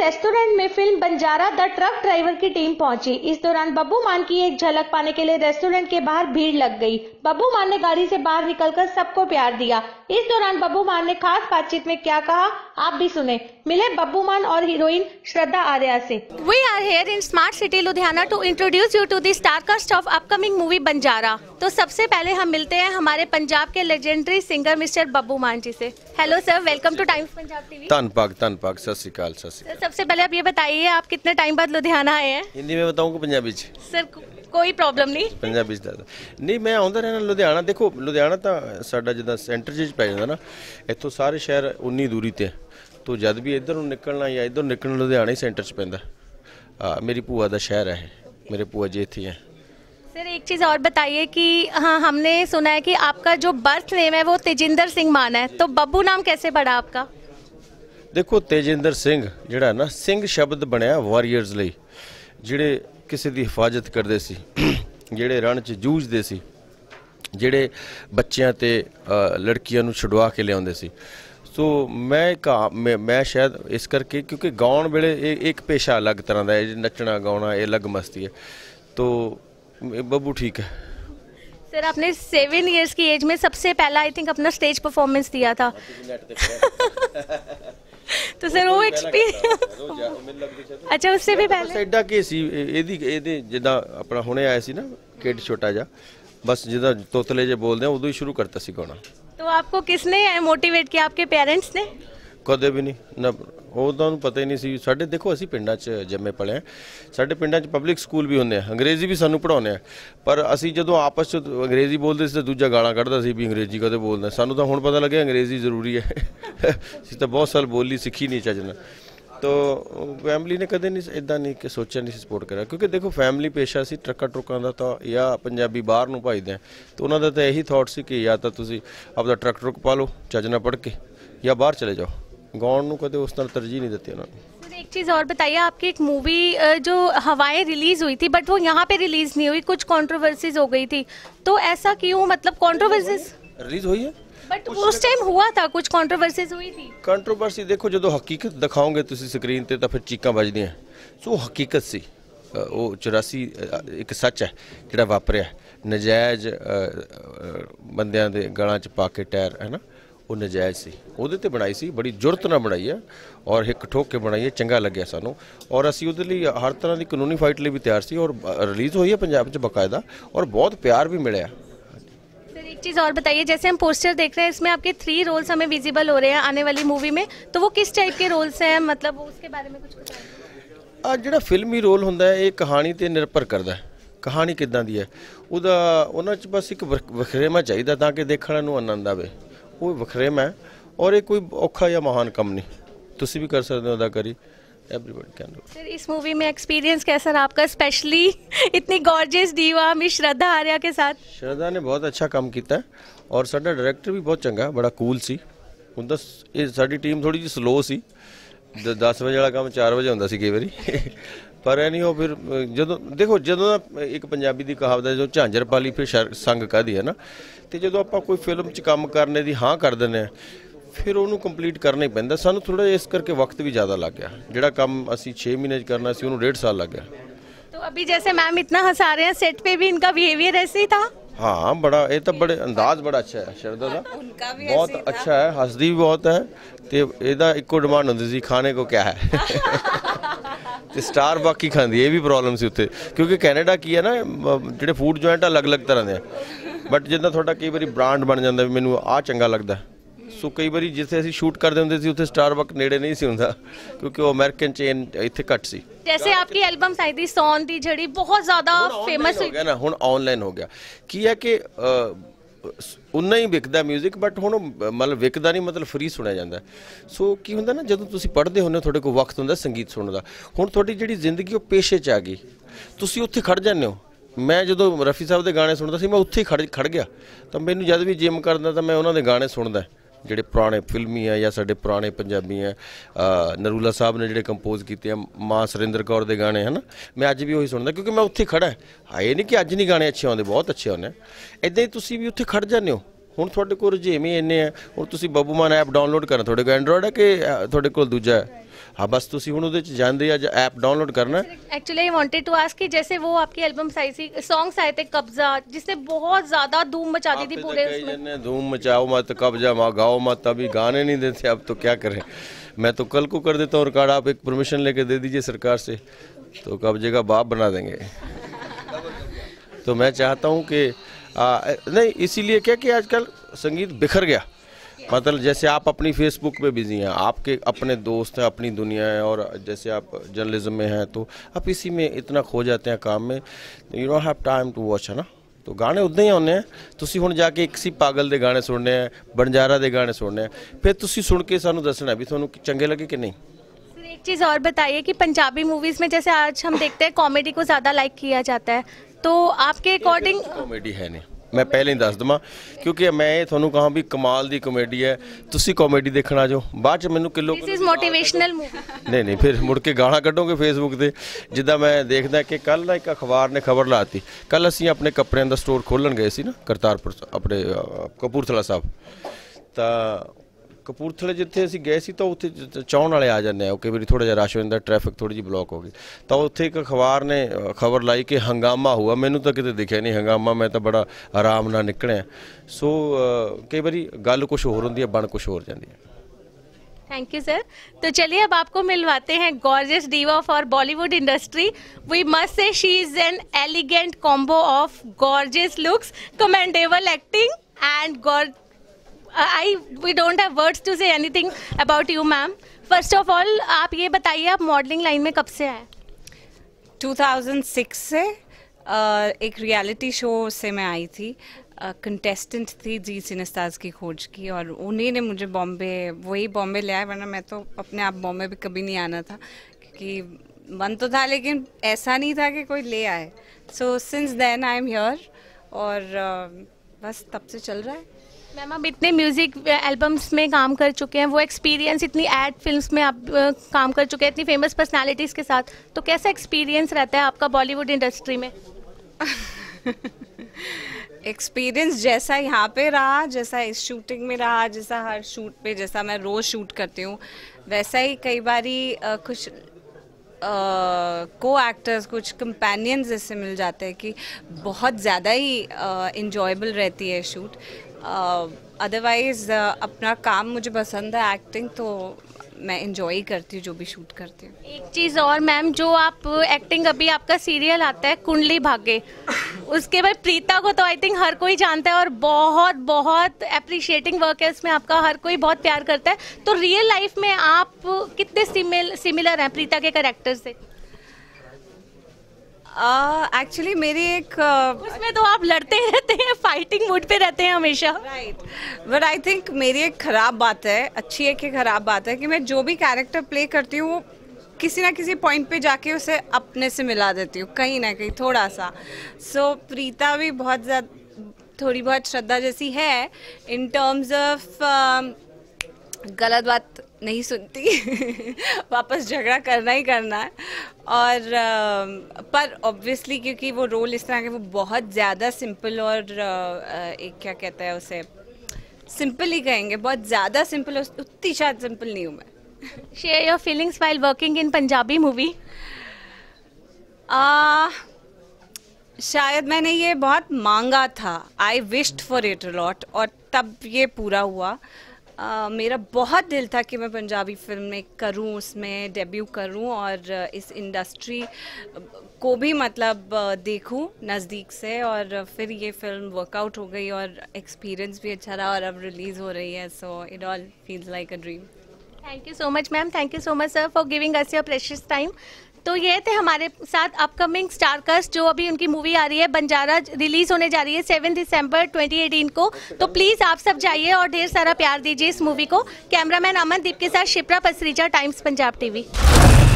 restaurant में film Banjara the truck driver की team पहुंची इस दौरान बब्बू मान की एक झलक पाने के लिए रेस्टोरेंट के बाहर भीड़ लग गई बब्बू मान ने गाड़ी से बाहर निकलकर सबको प्यार दिया इस दौरान बब्बू मान ने खास बातचीत में क्या कहा आप भी सुने मिले बब्बू मान और हीरोइन श्रद्धा आर्या से we are here in smart city Ludhiana to introduce you to the of upcoming movie Banjara तो सबसे पहले हम मिलते हैं हमारे पंजाब के legendary singer mister Babbu Maan ji से hello sir welcome to time Punjab TV सबसे पहले आप ये बताइए आप कितने टाइम बाद लुधियाना आए हैं हिंदी में बताऊँ पंजाबी सर ਕੋਈ ਪ੍ਰੋਬਲਮ ਨਹੀਂ ਪੰਜਾਬੀ ਚ ਦੱਸ ਨਹੀਂ ਮੈਂ ਆਉਂਦਾ ਰਹਿਣਾ ਲੁਧਿਆਣਾ ਦੇਖੋ ਲੁਧਿਆਣਾ ਤਾਂ ਸਾਡਾ ਜਿੱਦਾਂ ਸੈਂਟਰ ਚ ਪੈ ਜਾਂਦਾ ਨਾ ਇੱਥੋਂ ਸਾਰੇ ਸ਼ਹਿਰ ਉਨੀ ਦੂਰੀ ਤੇ ਤੋਂ ਜਦ ਵੀ ਇੱਧਰ ਨੂੰ ਨਿਕਲਣਾ ਜਾਂ ਇੱਧਰ ਨਿਕਲਣਾ ਲੁਧਿਆਣਾ ਹੀ ਸੈਂਟਰ ਚ ਪੈਂਦਾ ਆ ਮੇਰੀ ਭੂਆ ਦਾ ਸ਼ਹਿਰ ਹੈ ਮੇਰੇ ਭੂਆ ਜੀ ਇੱਥੇ ਹੈ सर एक चीज़ और बताइए कि हाँ हमने सुना है कि आपका जो बर्थ नेम है वो तेजिंदर सिंह मान है तो बब्बू नाम कैसे पड़ा आपका ਦੇਖੋ ਤੇਜਿੰਦਰ ਸਿੰਘ ਜਿਹੜਾ ਨਾ ਸਿੰਘ ਸ਼ਬਦ ਬਣਿਆ ਵਾਰੀਅਰਸ ਲਈ ਜਿਹੜੇ ਕਿਸੇ ਦੀ ਹਿਫਾਜ਼ਤ ਕਰਦੇ ਸੀ ਜਿਹੜੇ ਰਣ 'ਚ ਜੂਝਦੇ ਸੀ ਜਿਹੜੇ ਬੱਚਿਆਂ ਤੇ ਲੜਕੀਆਂ ਨੂੰ ਛਡਵਾ ਕੇ ਲਿਆਉਂਦੇ ਸੀ ਸੋ ਮੈਂ ਮੈਂ ਸ਼ਾਇਦ ਇਸ ਕਰਕੇ ਕਿਉਂਕਿ ਗਾਉਣ ਵੇਲੇ ਇਹ ਇੱਕ ਪੇਸ਼ਾ ਅਲੱਗ ਤਰ੍ਹਾਂ ਦਾ ਹੈ ਨੱਚਣਾ ਗਾਉਣਾ ਇਹ ਅਲੱਗ ਮਸਤੀ ਹੈ ਤੋ ਬੱਬੂ ਠੀਕ ਹੈ ਸਰ ਆਪਨੇ 7 ਇਅਰਸ ਕੀ ਏਜ ਮੇ ਸਭ ਤੋਂ ਪਹਿਲਾ ਆਈ ਥਿੰਕ ਆਪਣਾ ਸਟੇਜ ਪਰਫਾਰਮੈਂਸ ਦਿਆ ਥਾ तो ਉਹ वो ਅੱਛਾ ਉਸ ਤੋਂ ਵੀ ਪਹਿਲੇ ਸੈਡਾ ਕੀ ਸੀ ਇਹਦੀ ਇਹਦੇ ਜਿੱਦਾਂ ਆਪਣਾ ਹੁਣੇ ਆਇਆ ਸੀ ਨਾ ਕਿਡ ਛੋਟਾ ਜਿਹਾ ਬਸ ਜਿੱਦਾਂ ਤੋਤਲੇ ਜੇ ਬੋਲਦੇ ਆ ਉਦੋਂ ਹੀ ਸ਼ੁਰੂ ਕਰਤਾ ਸੀ ਗਾਉਣਾ ਤੋ ਆਪਕੋ ਕਿਸਨੇ ਮੋਟੀਵੇਟ ਕੀ ਆਪਕੇ ਪੇਰੈਂਟਸ ਨੇ ਕਦੇ ਵੀ ਨਹੀਂ ਨਾ ਉਹ ਤਾਂ ਉਹਨੂੰ ਪਤਾ ਹੀ ਨਹੀਂ ਸੀ ਸਾਡੇ ਦੇਖੋ ਅਸੀਂ ਪਿੰਡਾਂ 'ਚ ਜੰਮੇ ਪਲੇ ਸਾਡੇ ਪਿੰਡਾਂ 'ਚ ਪਬਲਿਕ ਸਕੂਲ ਵੀ ਹੁੰਦੇ ਆ ਅੰਗਰੇਜ਼ੀ ਵੀ ਸਾਨੂੰ ਪੜਾਉਂਦੇ ਆ ਪਰ ਅਸੀਂ ਜਦੋਂ ਆਪਸ 'ਚ ਅੰਗਰੇਜ਼ੀ ਬੋਲਦੇ ਸੀ ਤਾਂ ਦੂਜਾ ਗਾਲਾਂ ਕੱਢਦਾ ਸੀ ਵੀ ਅੰਗਰੇਜ਼ੀ ਕਦੇ ਬੋਲਦਾ ਸਾਨੂੰ ਤਾਂ ਹੁਣ ਪਤਾ ਲੱਗਿਆ ਅੰਗਰੇਜ਼ੀ ਜ਼ਰੂਰੀ ਹੈ ਅਸੀਂ ਤਾਂ ਬਹੁਤ ਸਾਲ ਬੋਲੀ ਸਿੱਖੀ ਨਹੀਂ ਚੱਜਣਾ ਤੋ ਫੈਮਿਲੀ ਨੇ ਕਦੇ ਨਹੀਂ ਇਦਾਂ ਨਹੀਂ ਕਿ ਸੋਚਿਆ ਨਹੀਂ ਸਪੋਰਟ ਕਰਿਆ ਕਿਉਂਕਿ ਦੇਖੋ ਫੈਮਿਲੀ ਪੇਸ਼ਾ ਸੀ ਟਰੱਕਾਂ ਟਰੁਕਾਂ ਦਾ ਤਾਂ ਜਾਂ ਪੰਜਾਬੀ ਬਾਹਰ ਨੂੰ ਭਜਦੇ ਤੋ ਉਹਨਾਂ ਦਾ ਤਾਂ ਇਹੀ ਥਾਟ ਸੀ ਕਿ ਜਾਂ ਤਾਂ ਤੁਸੀਂ ਆਪਦਾ ਟਰੱਕ ਟਰੁਕ ਪਾ ਲਓ ਚੱਜ ਨਾਲ ਪੜ ਕੇ ਜਾਂ ਬਾਹਰ ਚਲੇ ਜਾਓ ਗਾਉਣ ਨੂੰ ਕਦੇ ਉਸ ਤਰ੍ਹਾਂ ਤਰਜੀਹ ਨਹੀਂ ਦਿੱਤੀ ਉਹਨਾਂ ਨੇ ਇੱਕ ਚੀਜ਼ ਹੋਰ ਬਤਾਈਏ ਆਪਕੀ ਇੱਕ ਮੂਵੀ ਜੋ ਹਵਾਏ ਰਿਲੀਜ਼ ਹੋਈ ਸੀ ਬਟ ਉਹ ਯਹਾਂ ਪੇ ਰਿਲੀਜ਼ ਨਹੀਂ ਹੋਈ ਕੁਝ ਕੰਟਰੋਵਰਸੀਜ਼ ਹੋ ਗਈ ਥੀ तो ਐਸਾ ਕਿਉਂ ਮਤਲਬ ਕੰਟਰੋਵਰਸੀਜ਼ ਰਿਲੀਜ਼ ਹੋਈ ਹੈ ਬਟ ਉਸ ਟਾਈਮ ਹੁਆ ਤਾਂ ਕੁਝ ਕੰਟਰੋਵਰਸੀਜ਼ ਹੋਈ ਸੀ ਕੰਟਰੋਵਰਸੀ ਦੇਖੋ ਜਦੋਂ ਹਕੀਕਤ ਦਿਖਾਓਗੇ ਤੁਸੀਂ ਸਕਰੀਨ ਤੇ ਤਾਂ ਫਿਰ ਚੀਕਾਂ ਵੱਜਦੀਆਂ ਸੋ ਹਕੀਕਤ ਸੀ ਉਹ 84 ਇੱਕ ਸੱਚ ਹੈ ਜਿਹੜਾ ਵਾਪਰਿਆ ਨਜਾਇਜ਼ ਬੰਦਿਆਂ ਦੇ ਗਲਾਂ 'ਚ ਪਾ ਕੇ ਟਾਇਰ ਹੈ ਨਾ ਉਹ ਨਜਾਇਜ਼ ਸੀ ਉਹਦੇ ਤੇ ਬਣਾਈ ਸੀ ਬੜੀ ਜੁਰਤ ਨਾਲ ਬਣਾਈ ਹੈ ਔਰ ਇੱਕ ਠੋਕ ਕੇ ਬਣਾਈ ਹੈ ਚੰਗਾ ਲੱਗਿਆ ਸਾਨੂੰ ਔਰ ਅਸੀਂ ਉਹਦੇ ਲਈ ਹਰ ਤਰ੍ਹਾਂ ਦੀ ਕਾਨੂੰਨੀ ਫਾਈਟ ਲਈ ਵੀ ਤਿਆਰ ਸੀ ਔਰ ਰਿਲੀਜ਼ ਹੋਈ ਹੈ ਪੰਜਾਬ 'ਚ ਬਕਾਇਦਾ ਔਰ ਬਹੁਤ ਪਿਆਰ ਵੀ ਮਿਲਿਆ ਸਰ ਇੱਕ ਚੀਜ਼ ਹੋਰ ਬਤਾਈਏ बताइए जैसे ਪੋਸਟਰ ਦੇਖ ਰਹੇ रहे हैं ਆਪਕੇ 3 ਰੋਲਸ ਹਮੇ हमें ਹੋ ਰਹੇ रहे ਆਨੇ ਵਾਲੀ ਮੂਵੀ ਮੇ ਤੋ ਉਹ ਕਿਸ ਟਾਈਪ ਕੇ ਰੋਲਸ ਹੈ ਮਤਲਬ मतलब उसके ਬਾਰੇ ਮੇ ਕੁਝ ਆ ਜਿਹੜਾ ਫਿਲਮੀ ਰੋਲ ਹੁੰਦਾ ਹੈ ਇਹ ਕਹਾਣੀ ਤੇ ਨਿਰਭਰ ਕਰਦਾ ਹੈ ਕਹਾਣੀ ਕਿਦਾਂ ਦੀ ਹੈ ਉਹਦਾ ਉਹਨਾਂ 'ਚ ਬਸ ਇੱਕ ਵਖਰੇਵਾ ਚਾਹੀਦਾ ਤਾਂ ਕਿ ਦੇਖਣ ਨੂੰ ਆਨੰਦ ਆਵੇ ਉਹ ਵਖਰੇ ਮੈਂ ਔਰ ਇਹ ਕੋਈ ਔਖਾ ਜਾਂ ਮਹਾਨ ਕੰਮ ਨਹੀਂ ਤੁਸੀਂ ਵੀ ਕਰ ਸਕਦੇ ਹੋ ਅਦਾਕਾਰੀ एवरीबॉडी कैन डू सर इस मूवी में एक्सपीरियंस कैसा रहा आपका स्पेशली इतनी गॉर्जियस दीवा मिस श्रद्धा आर्या के साथ श्रद्धा ने बहुत अच्छा काम किया और साडा डायरेक्टर भी बहुत चंगा बड़ा कूल सी ਹੁੰਦਾ ਇਹ ਸਾਡੀ ਟੀਮ ਥੋੜੀ ਜਿਹੀ ਸਲੋ ਸੀ 10 ਵਜੇ ਵਾਲਾ ਕੰਮ 4 ਵਜੇ ਹੁੰਦਾ ਸੀ ਕਈ ਵਾਰੀ ਪਰ ਨਹੀਂ ਉਹ ਫਿਰ ਜਦੋਂ ਦੇਖੋ ਜਦੋਂ ਇੱਕ ਪੰਜਾਬੀ ਦੀ ਕਹਾਵਤ ਹੈ ਜੋ ਝਾਂਜਰ ਪਾਲੀ ਫਿਰ ਸੰਗ ਕਾਦੀ ਹੈ ਨਾ ਤੇ ਜਦੋਂ ਆਪਾਂ ਕੋਈ ਫਿਲਮ 'ਚ ਕੰਮ ਕਰਨੇ ਦੀ ਹਾਂ ਕਰ ਦਿੰਦੇ ਆ ਫਿਰ ਉਹਨੂੰ ਕੰਪਲੀਟ ਕਰਨਾ ਹੀ ਪੈਂਦਾ ਸਾਨੂੰ ਥੋੜਾ ਇਸ ਕਰਕੇ ਵਕਤ ਵੀ ਜ਼ਿਆਦਾ ਲੱਗ ਗਿਆ ਜਿਹੜਾ ਕੰਮ ਅਸੀਂ 6 ਮਹੀਨੇ 'ਚ ਕਰਨਾ ਸੀ ਉਹਨੂੰ 1.5 ਸਾਲ ਲੱਗ ਗਿਆ तो ਅਭੀ ਜੈਸੇ ਮੈਮ ਇਤਨਾ ਹਸਾ ਰਹੇ हैं सेट पे ਵੀ ਇਨਕਾ ਬਿਹੇਵੀਅਰ ਐਸੇ ਹੀ ਥਾ ਹਾਂ ਬੜਾ ਇਹ ਤਾਂ ਬੜੇ ਅੰਦਾਜ਼ ਬੜਾ ਅੱਛਾ ਹੈ ਸ਼ਰਦਾ ਦਾ ਬਹੁਤ ਅੱਛਾ ਹੈ ਹੱਸਦੀ ਵੀ ਬਹੁਤ ਹੈ ਤੇ ਇਹਦਾ ਇੱਕੋ ਡਿਮਾਂਡ ਹੁੰਦੀ ਸੀ ਖਾਣੇ ਕੋ ਕਿਆ ਹੈ ਤੇ ਸਟਾਰ ਬਾਕੀ ਖਾਂਦੀ ਇਹ ਵੀ ਪ੍ਰੋਬਲਮ ਸੀ ਉੱਤੇ ਕਿਉਂਕਿ ਕੈਨੇਡਾ ਕੀ ਹੈ ਨਾ ਜਿਹੜੇ ਫੂਡ ਜੁਆਇੰਟ ਆ ਅਲੱਗ-ਅਲੱਗ ਤਰ੍ਹਾਂ ਦੇ ਆ ਬਟ ਜਿੱਦਾਂ ਤੁਹਾਡਾ ਕਈ ਵਾਰੀ ਬ੍ਰਾਂਡ ਬਣ ਜਾਂਦਾ ਵੀ ਮੈਨੂੰ ਆ ਚੰਗਾ ਲੱਗਦਾ ਸੋ ਕਈ ਵਾਰੀ ਜਿੱਥੇ ਅਸੀਂ ਸ਼ੂਟ ਕਰਦੇ ਹੁੰਦੇ ਸੀ ਉੱਥੇ ਸਟਾਰਬਕ ਨੇੜੇ ਨਹੀਂ ਸੀ ਹੁੰਦਾ ਕਿਉਂਕਿ ਉਹ ਅਮਰੀਕਨ ਚੇਨ ਇੱਥੇ ਘੱਟ ਸੀ ਜੈਸੇ ਆਪਕੀ ਐਲਬਮ ਸਾਈ ਦੀ ਸੌਨ ਦੀ ਜਿਹੜੀ ਬਹੁਤ ਜ਼ਿਆਦਾ ਫੇਮਸ ਹੋ ਗਿਆ ਨਾ ਹੁਣ ਆਨਲਾਈਨ ਹੋ ਗਿਆ ਕੀ ਹੈ ਕਿ ਉਨਾ ਹੀ ਵਿਕਦਾ 뮤직 ਬਟ ਹੁਣ ਮਤਲਬ ਵਿਕਦਾ ਨਹੀਂ ਮਤਲਬ ਫ੍ਰੀ ਸੁਣਿਆ ਜਾਂਦਾ ਸੋ ਕੀ ਹੁੰਦਾ ਨਾ ਜਦੋਂ ਤੁਸੀਂ ਪੜ੍ਹਦੇ ਹੁੰਦੇ ਤੁਹਾਡੇ ਕੋਲ ਵਕਤ ਹੁੰਦਾ ਸੰਗੀਤ ਸੁਣਨ ਦਾ ਹੁਣ ਤੁਹਾਡੀ ਜਿਹੜੀ ਜ਼ਿੰਦਗੀ ਉਹ ਪੇਸ਼ੇ 'ਚ ਆ ਗਈ ਤੁਸੀਂ ਉੱਥੇ ਖੜ ਜਾਂਦੇ ਹੋ ਮੈਂ ਜਦੋਂ ਰਫੀ ਸਾਹਿਬ ਦੇ ਗਾਣੇ ਸੁਣਦਾ ਸੀ ਮੈਂ ਉੱਥੇ ਹੀ ਖੜ ਖੜ ਗਿਆ ਤਾਂ ਮੈਨੂੰ ਜਦ ਵੀ ਜਿਮ ਕਰਦਾ ਤਾਂ ਮੈਂ ਉਹਨਾਂ ਦੇ ਗਾਣੇ ਸੁਣਦਾ ਜਿਹੜੇ ਪੁਰਾਣੇ ਫਿਲਮੀ ਆ ਜਾਂ ਸਾਡੇ ਪੁਰਾਣੇ ਪੰਜਾਬੀ ਆ ਨਰੂਲਾ ਸਾਹਿਬ ਨੇ ਜਿਹੜੇ ਕੰਪੋਜ਼ ਕੀਤੇ ਆ ਮਾਂ ਸੁਰਿੰਦਰ ਕੌਰ ਦੇ ਗਾਣੇ ਹਨ ਮੈਂ ਅੱਜ ਵੀ ਉਹੀ ਸੁਣਦਾ ਕਿਉਂਕਿ ਮੈਂ ਉੱਥੇ ਖੜਾ ਹਾਂ ਇਹ ਨਹੀਂ ਕਿ ਅੱਜ ਨਹੀਂ ਗਾਣੇ ਅੱਛੇ ਆਉਂਦੇ ਬਹੁਤ ਅੱਛੇ ਆਉਂਦੇ ਐਦਾਂ ਹੀ ਤੁਸੀਂ ਵੀ ਉੱਥੇ ਖੜ ਜਾਂਦੇ ਹੋ ਹੁਣ ਤੁਹਾਡੇ ਕੋਲ ਜਿਵੇਂ ਇੰਨੇ ਆ ਹੁਣ ਤੁਸੀਂ ਬੱਬੂ ਮਾਨ ਐਪ ਡਾਊਨਲੋਡ ਕਰਨਾ ਤੁਹਾਡੇ ਕੋਲ ਐਂਡਰੋਇਡ ਹੈ ਕਿ ਤੁਹਾਡੇ ਕੋਲ ਦੂਜਾ ਹੈ हाँ बस तुम हूँ जानते ਚ ਜਾਂਦੇ ਆ ਐਪ actually I wanted to ask कि जैसे वो आपकी एल्बम आई थी सॉन्ग्स आए थे कब्जा जिसने बहुत ज्यादा धूम मचा दी थी तो पूरे उसमें धूम मचाओ मत कब्जा मा गाओ मत अभी गाने नहीं देते अब तो क्या करें मैं तो कल को कर देता हूँ रिकॉर्ड आप एक परमिशन लेके दे दीजिए सरकार से तो कब्जे का बाप बना देंगे तो मैं चाहता हूँ कि नहीं इसीलिए क्या कि आजकल संगीत बिखर गया मतलब जैसे आप अपनी फेसबुक पे बिजी हैं आपके अपने दोस्त हैं अपनी दुनिया है और जैसे आप जर्नलिज्म में हैं तो आप इसी में इतना खो जाते हैं काम में you don't have time to watch है ना तो गाने उदा ही आने ਆ ਤੁਸੀਂ ਹੁਣ ਜਾ ਕੇ ਇੱਕ ਸੀ ਪਾਗਲ ਦੇ ਗਾਣੇ ਸੁਣਨੇ ਆ ਬੰਜਾਰਾ ਦੇ ਗਾਣੇ ਸੁਣਨੇ ਆ ਫਿਰ ਤੁਸੀਂ ਸੁਣ ਕੇ ਸਾਨੂੰ ਦੱਸਣਾ ਵੀ ਤੁਹਾਨੂੰ ਚੰਗੇ ਲੱਗੇ एक चीज़ और बताइए कि पंजाबी मूवीज़ में जैसे आज हम देखते हैं कॉमेडी को ज़्यादा लाइक किया जाता है तो आपके अकॉर्डिंग कॉमेडी है नहीं ਮੈਂ ਪਹਿਲਾਂ ਹੀ ਦੱਸ ਦਵਾਂ ਕਿਉਂਕਿ ਮੈਂ ਇਹ ਤੁਹਾਨੂੰ ਕਹਾਂ ਵੀ ਕਮਾਲ ਦੀ ਕਮੇਡੀ ਹੈ ਤੁਸੀਂ ਕਾਮੇਡੀ ਦੇਖਣ ਆ ਜਾਓ ਬਾਅਦ ਚ ਮੈਨੂੰ ਕਿਲੋ ਦਿਸ ਇਜ਼ ਮੋਟੀਵੇਸ਼ਨਲ ਮੂਵੀ ਨਹੀਂ ਨਹੀਂ ਫਿਰ ਮੁੜ ਕੇ ਗਾਣਾ ਕੱਢੋਗੇ ਫੇਸਬੁੱਕ ਤੇ ਜਿੱਦਾਂ ਮੈਂ ਦੇਖਦਾ ਕਿ ਕੱਲ ਦਾ ਇੱਕ ਅਖਬਾਰ ਨੇ ਖਬਰ ਲਾਤੀ ਕੱਲ ਅਸੀਂ ਆਪਣੇ ਕੱਪੜਿਆਂ ਦਾ ਸਟੋਰ ਖੋਲਣ ਗਏ ਸੀ ਨਾ ਕਰਤਾਰਪੁਰ ਆਪਣੇ ਕਪੂਰਥਲਾ ਸਾਹਿਬ ਤਾਂ ਕਪੂਰਥਲੇ ਜਿੱਥੇ ਅਸੀਂ ਗਏ ਸੀ ਤਾਂ ਉੱਥੇ ਚਾਉਣ ਵਾਲੇ ਆ ਜਾਂਦੇ ਆ ਓਕੇ ਵੀ ਥੋੜਾ ਜਿਹਾ ਰਸ਼ ਹੋ ਜਾਂਦਾ ਟ੍ਰੈਫਿਕ ਥੋੜੀ ਜਿਹੀ ਬਲੌਕ ਹੋ ਗਈ ਤਾਂ ਉੱਥੇ ਇੱਕ ਅਖਬਾਰ ਨੇ ਖਬਰ ਲਾਈ ਕਿ ਹੰਗਾਮਾ ਹੋਇਆ ਮੈਨੂੰ ਤਾਂ ਕਿਤੇ ਦਿਖਿਆ ਨਹੀਂ ਹੰਗਾਮਾ ਮੈਂ ਤਾਂ ਬੜਾ ਆਰਾਮ ਨਾਲ ਨਿਕਲਿਆ ਸੋ ਕਈ ਵਾਰੀ ਗੱਲ ਕੁਝ ਹੋਰ ਹੁੰਦੀ ਹੈ ਬਣ ਕੁਝ ਹੋਰ ਜਾਂਦੀ ਹੈ थैंक यू सर तो चलिए अब आपको मिलवाते हैं gorgeous diva for Bollywood industry we must say she is an elegant combo of gorgeous looks commendable acting and gorge I we don't have words to say anything about you ma'am first of all आप ये बताइए आप modelling line में कब से आए 2006 से uh, एक रियलिटी शो से मैं आई थी कंटेस्टेंट uh, थी जी सिनेस्ताज की खोज की और उन्हीं ने मुझे बॉम्बे वही बॉम्बे ले आया वरना मैं तो अपने आप बॉम्बे भी कभी नहीं आना था क्योंकि मन तो था लेकिन ऐसा नहीं था कि कोई ले आए so since then I am here और uh, बस तब से चल रहा है मैम आप इतने म्यूजिक एल्बम्स में काम कर चुके हैं वो एक्सपीरियंस इतनी एड फिल्म्स में आप काम कर चुके हैं इतनी फेमस पर्सनालिटीज़ के साथ तो कैसा एक्सपीरियंस रहता है आपका बॉलीवुड इंडस्ट्री में एक्सपीरियंस जैसा यहाँ पे रहा जैसा इस शूटिंग में रहा जैसा हर शूट पे जैसा मैं रोज़ शूट करती हूँ वैसा ही कई बारी कुछ को एक्टर्स कुछ कंपेनियंस जैसे मिल जाते हैं कि बहुत ज़्यादा ही इन्जॉयबल रहती है शूट अदरवाइज़ um, uh, अपना काम मुझे पसंद है एक्टिंग तो मैं इंजॉय करती हूँ जो भी शूट करती हूँ एक चीज़ और मैम जो आप एक्टिंग अभी आपका सीरियल आता है कुंडली भाग्य उसके बाद प्रीता को तो आई थिंक हर कोई जानता है और बहुत बहुत अप्रिशिएटिंग वर्क है उसमें आपका हर कोई बहुत प्यार करता है तो रियल लाइफ में आप कितने सिमिल सिमिलर हैं प्रीता के करेक्टर से एक्चुअली uh, मेरी एक uh, उसमें तो आप लड़ते रहते हैं फाइटिंग मूड पे रहते हैं हमेशा राइट बट आई थिंक मेरी एक ख़राब बात है अच्छी एक ख़राब बात है कि मैं जो भी कैरेक्टर प्ले करती हूँ वो किसी ना किसी पॉइंट पे जाके उसे अपने से मिला देती हूँ कहीं ना कहीं थोड़ा सा सो so, प्रीता भी बहुत ज़्यादा थोड़ी बहुत श्रद्धा जैसी है इन टर्म्स ऑफ गलत बात नहीं सुनती वापस झगड़ा करना ही करना है और आ, पर ऑब्वियसली क्योंकि वो रोल इस तरह के वो बहुत ज़्यादा सिंपल और आ, एक क्या कहते हैं उसे सिंपल ही कहेंगे बहुत ज़्यादा सिंपल उतनी शायद सिंपल नहीं हूँ मैं share your feelings while working in Punjabi movie शायद मैंने ये बहुत मांगा था I wished for it lot और तब ये पूरा हुआ uh, मेरा बहुत दिल था कि मैं पंजाबी फिल्म में करूँ उसमें डेब्यू करूँ और इस इंडस्ट्री को भी मतलब देखूँ नज़दीक से और फिर ये फिल्म वर्कआउट हो गई और एक्सपीरियंस भी अच्छा रहा और अब रिलीज़ हो रही है so it all feels like a dream thank you so much ma'am thank you so much sir for giving us your precious time तो ये थे हमारे साथ अपकमिंग स्टारकर्स जो अभी उनकी मूवी आ रही है बंजारा रिलीज होने जा रही है सेवन दिसंबर 2018 को तो प्लीज़ आप सब जाइए और ढेर सारा प्यार दीजिए इस मूवी को कैमरामैन अमनदीप के साथ शिप्रा पसरीजा टाइम्स पंजाब टीवी